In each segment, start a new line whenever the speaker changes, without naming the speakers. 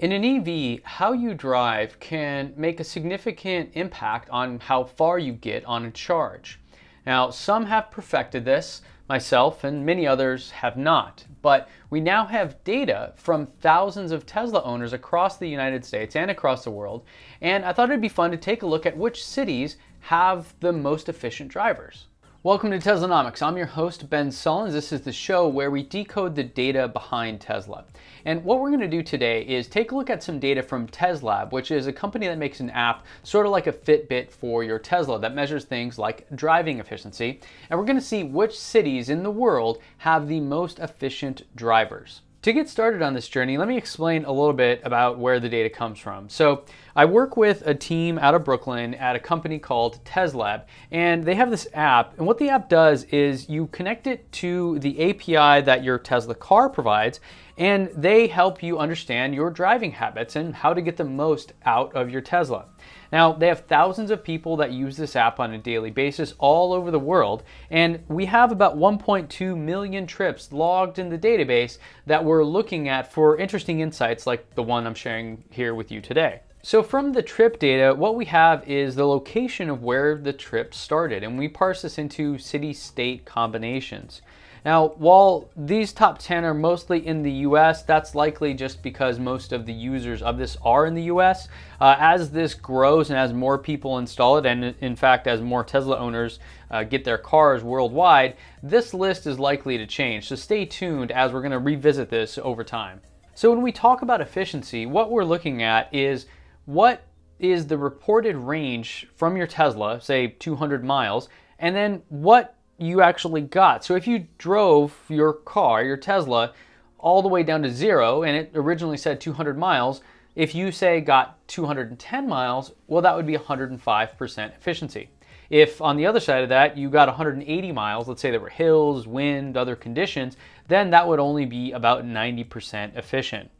In an EV, how you drive can make a significant impact on how far you get on a charge. Now, some have perfected this, myself and many others have not, but we now have data from thousands of Tesla owners across the United States and across the world, and I thought it'd be fun to take a look at which cities have the most efficient drivers. Welcome to Teslanomics. I'm your host, Ben Sullins. This is the show where we decode the data behind Tesla. And what we're going to do today is take a look at some data from Teslab, which is a company that makes an app sort of like a Fitbit for your Tesla that measures things like driving efficiency. And we're going to see which cities in the world have the most efficient drivers. To get started on this journey, let me explain a little bit about where the data comes from. So I work with a team out of Brooklyn at a company called TesLab, and they have this app. And what the app does is you connect it to the API that your Tesla car provides, and they help you understand your driving habits and how to get the most out of your Tesla. Now, they have thousands of people that use this app on a daily basis all over the world, and we have about 1.2 million trips logged in the database that we're looking at for interesting insights like the one I'm sharing here with you today. So from the trip data, what we have is the location of where the trip started, and we parse this into city-state combinations. Now, while these top 10 are mostly in the US, that's likely just because most of the users of this are in the US. Uh, as this grows and as more people install it, and in fact, as more Tesla owners uh, get their cars worldwide, this list is likely to change. So stay tuned as we're going to revisit this over time. So when we talk about efficiency, what we're looking at is what is the reported range from your Tesla, say 200 miles, and then what you actually got. So if you drove your car, your Tesla, all the way down to zero, and it originally said 200 miles, if you say got 210 miles, well, that would be 105% efficiency. If on the other side of that, you got 180 miles, let's say there were hills, wind, other conditions, then that would only be about 90% efficient.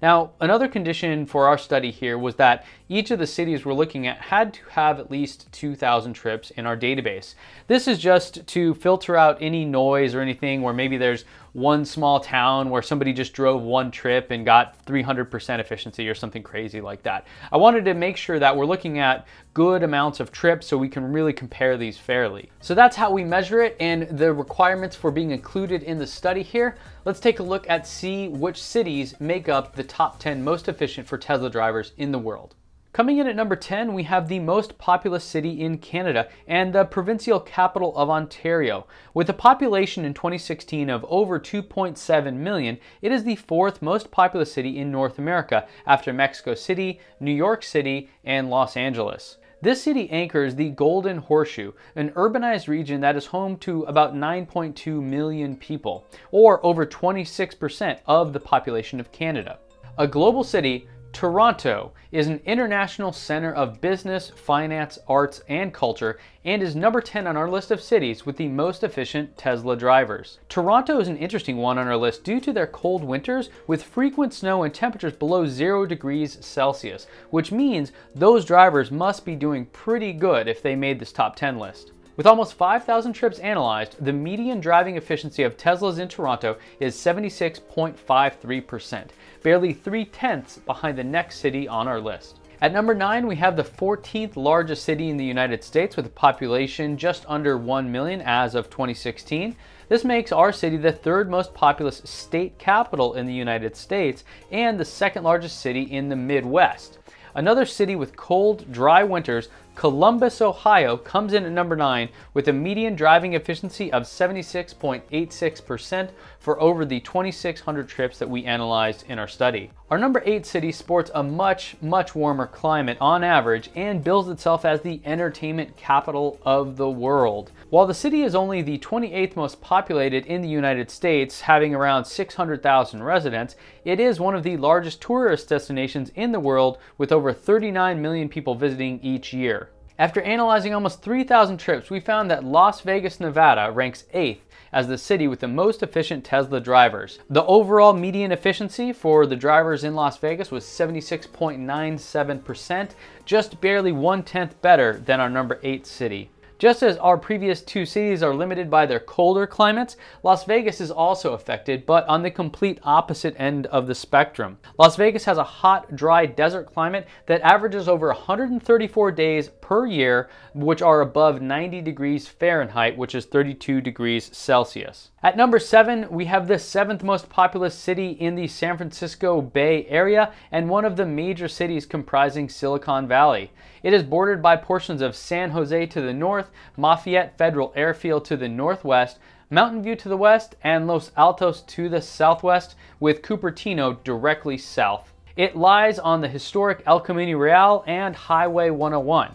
Now, another condition for our study here was that each of the cities we're looking at had to have at least 2,000 trips in our database. This is just to filter out any noise or anything where maybe there's one small town where somebody just drove one trip and got 300% efficiency or something crazy like that. I wanted to make sure that we're looking at good amounts of trips so we can really compare these fairly. So that's how we measure it and the requirements for being included in the study here. Let's take a look at see which cities make up the top 10 most efficient for Tesla drivers in the world. Coming in at number 10, we have the most populous city in Canada and the provincial capital of Ontario. With a population in 2016 of over 2.7 million, it is the fourth most populous city in North America after Mexico City, New York City, and Los Angeles. This city anchors the Golden Horseshoe, an urbanized region that is home to about 9.2 million people, or over 26% of the population of Canada. A global city, Toronto is an international center of business, finance, arts, and culture, and is number 10 on our list of cities with the most efficient Tesla drivers. Toronto is an interesting one on our list due to their cold winters with frequent snow and temperatures below 0 degrees Celsius, which means those drivers must be doing pretty good if they made this top 10 list. With almost 5,000 trips analyzed, the median driving efficiency of Teslas in Toronto is 76.53%, barely three tenths behind the next city on our list. At number 9, we have the 14th largest city in the United States with a population just under 1 million as of 2016. This makes our city the third most populous state capital in the United States and the second largest city in the Midwest. Another city with cold, dry winters Columbus, Ohio comes in at number 9 with a median driving efficiency of 76.86% for over the 2,600 trips that we analyzed in our study. Our number 8 city sports a much, much warmer climate on average and bills itself as the entertainment capital of the world. While the city is only the 28th most populated in the United States, having around 600,000 residents, it is one of the largest tourist destinations in the world with over 39 million people visiting each year. After analyzing almost 3,000 trips, we found that Las Vegas, Nevada ranks 8th as the city with the most efficient Tesla drivers. The overall median efficiency for the drivers in Las Vegas was 76.97%, just barely one-tenth better than our number 8 city. Just as our previous two cities are limited by their colder climates, Las Vegas is also affected, but on the complete opposite end of the spectrum. Las Vegas has a hot, dry desert climate that averages over 134 days per year, which are above 90 degrees Fahrenheit, which is 32 degrees Celsius. At number seven, we have the seventh most populous city in the San Francisco Bay Area and one of the major cities comprising Silicon Valley. It is bordered by portions of San Jose to the north, Lafayette Federal Airfield to the northwest, Mountain View to the west, and Los Altos to the southwest, with Cupertino directly south. It lies on the historic El Camino Real and Highway 101.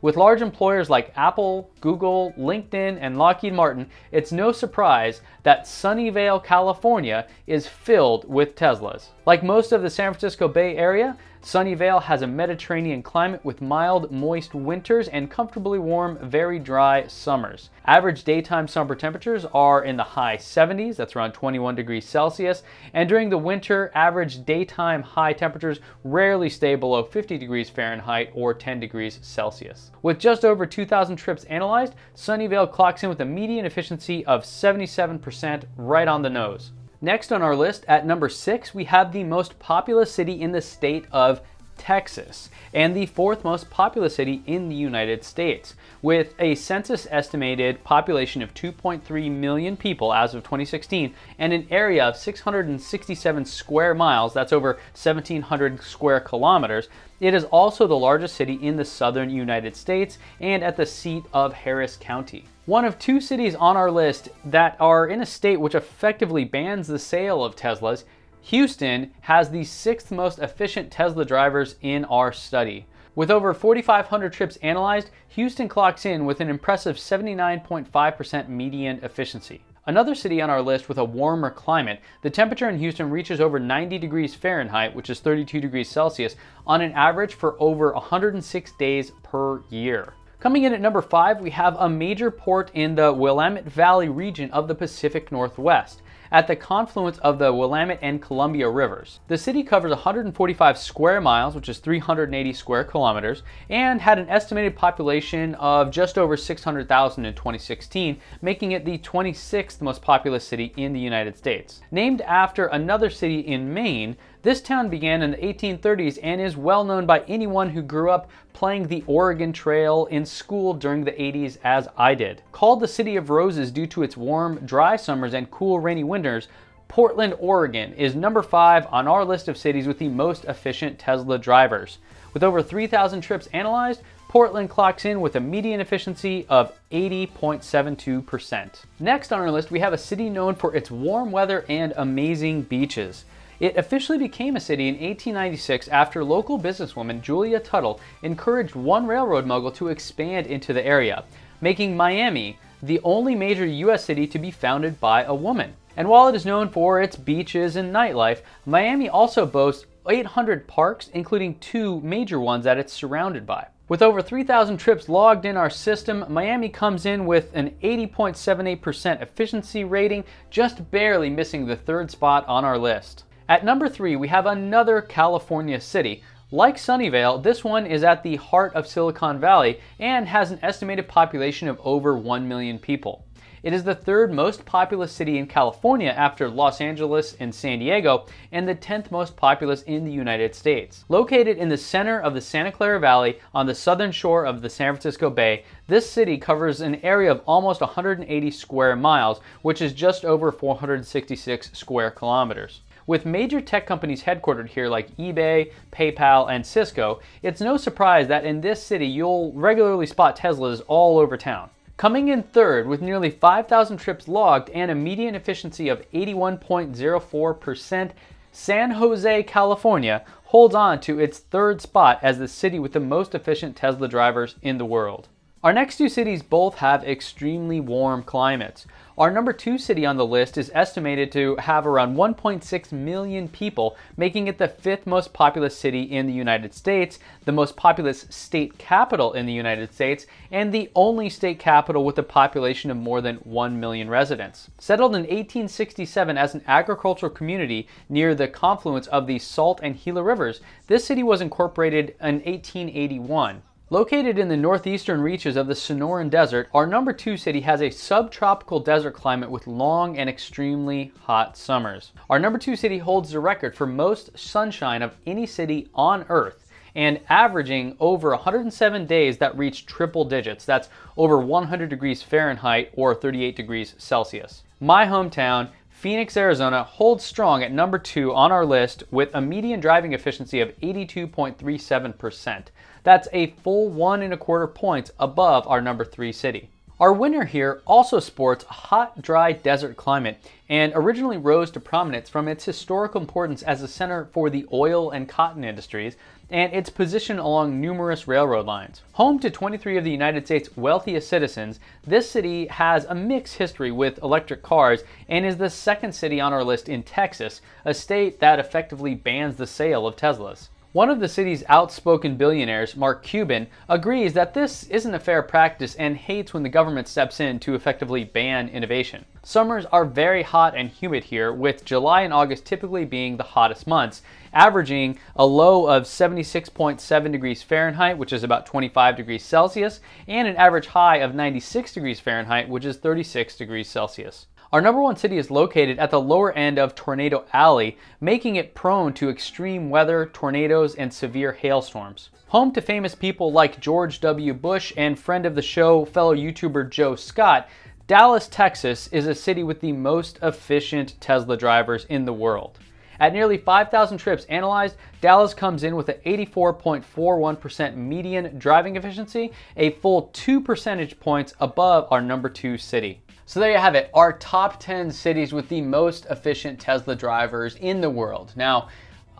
With large employers like Apple, Google, LinkedIn, and Lockheed Martin, it's no surprise that Sunnyvale, California is filled with Teslas. Like most of the San Francisco Bay Area, Sunnyvale has a Mediterranean climate with mild, moist winters and comfortably warm, very dry summers. Average daytime summer temperatures are in the high 70s, that's around 21 degrees Celsius, and during the winter, average daytime high temperatures rarely stay below 50 degrees Fahrenheit or 10 degrees Celsius. With just over 2,000 trips analyzed, Sunnyvale clocks in with a median efficiency of 77% right on the nose. Next on our list, at number six, we have the most populous city in the state of Texas, and the fourth most populous city in the United States, with a census estimated population of 2.3 million people as of 2016 and an area of 667 square miles, that's over 1,700 square kilometers. It is also the largest city in the southern United States and at the seat of Harris County one of two cities on our list that are in a state which effectively bans the sale of Teslas Houston has the sixth most efficient Tesla drivers in our study. With over 4,500 trips analyzed, Houston clocks in with an impressive 79.5% median efficiency. Another city on our list with a warmer climate, the temperature in Houston reaches over 90 degrees Fahrenheit, which is 32 degrees Celsius, on an average for over 106 days per year. Coming in at number five, we have a major port in the Willamette Valley region of the Pacific Northwest at the confluence of the Willamette and Columbia rivers. The city covers 145 square miles, which is 380 square kilometers, and had an estimated population of just over 600,000 in 2016, making it the 26th most populous city in the United States. Named after another city in Maine, this town began in the 1830s and is well known by anyone who grew up playing the Oregon Trail in school during the 80s as I did. Called the City of Roses due to its warm, dry summers and cool, rainy winters, Portland, Oregon is number five on our list of cities with the most efficient Tesla drivers. With over 3,000 trips analyzed, Portland clocks in with a median efficiency of 80.72%. Next on our list, we have a city known for its warm weather and amazing beaches. It officially became a city in 1896 after local businesswoman Julia Tuttle encouraged one railroad mogul to expand into the area, making Miami the only major U.S. city to be founded by a woman. And while it is known for its beaches and nightlife, Miami also boasts 800 parks, including two major ones that it's surrounded by. With over 3,000 trips logged in our system, Miami comes in with an 80.78% efficiency rating, just barely missing the third spot on our list. At number three, we have another California city. Like Sunnyvale, this one is at the heart of Silicon Valley and has an estimated population of over 1 million people. It is the third most populous city in California after Los Angeles and San Diego, and the 10th most populous in the United States. Located in the center of the Santa Clara Valley on the southern shore of the San Francisco Bay, this city covers an area of almost 180 square miles, which is just over 466 square kilometers. With major tech companies headquartered here like eBay, PayPal, and Cisco, it's no surprise that in this city you'll regularly spot Teslas all over town. Coming in third with nearly 5,000 trips logged and a median efficiency of 81.04%, San Jose, California holds on to its third spot as the city with the most efficient Tesla drivers in the world. Our next two cities both have extremely warm climates. Our number two city on the list is estimated to have around 1.6 million people, making it the fifth most populous city in the United States, the most populous state capital in the United States, and the only state capital with a population of more than 1 million residents. Settled in 1867 as an agricultural community near the confluence of the Salt and Gila rivers, this city was incorporated in 1881. Located in the northeastern reaches of the Sonoran Desert, our number two city has a subtropical desert climate with long and extremely hot summers. Our number two city holds the record for most sunshine of any city on Earth and averaging over 107 days that reach triple digits. That's over 100 degrees Fahrenheit or 38 degrees Celsius. My hometown, Phoenix, Arizona holds strong at number two on our list with a median driving efficiency of 82.37%. That's a full one and a quarter points above our number three city. Our winter here also sports a hot, dry desert climate and originally rose to prominence from its historical importance as a center for the oil and cotton industries and its position along numerous railroad lines. Home to 23 of the United States' wealthiest citizens, this city has a mixed history with electric cars and is the second city on our list in Texas, a state that effectively bans the sale of Teslas. One of the city's outspoken billionaires, Mark Cuban, agrees that this isn't a fair practice and hates when the government steps in to effectively ban innovation. Summers are very hot and humid here, with July and August typically being the hottest months, averaging a low of 76.7 degrees Fahrenheit, which is about 25 degrees Celsius, and an average high of 96 degrees Fahrenheit, which is 36 degrees Celsius. Our number one city is located at the lower end of Tornado Alley, making it prone to extreme weather, tornadoes, and severe hailstorms. Home to famous people like George W. Bush and friend of the show, fellow YouTuber Joe Scott, Dallas, Texas is a city with the most efficient Tesla drivers in the world. At nearly 5,000 trips analyzed, Dallas comes in with an 84.41% median driving efficiency, a full two percentage points above our number two city. So there you have it, our top 10 cities with the most efficient Tesla drivers in the world. Now,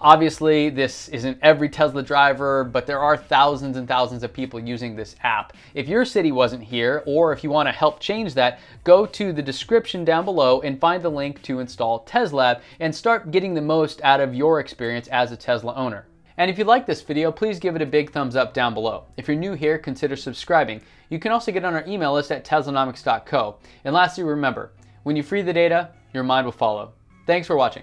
Obviously, this isn't every Tesla driver, but there are thousands and thousands of people using this app. If your city wasn't here, or if you want to help change that, go to the description down below and find the link to install Teslab and start getting the most out of your experience as a Tesla owner. And if you like this video, please give it a big thumbs up down below. If you're new here, consider subscribing. You can also get on our email list at teslanomics.co. And lastly, remember, when you free the data, your mind will follow. Thanks for watching.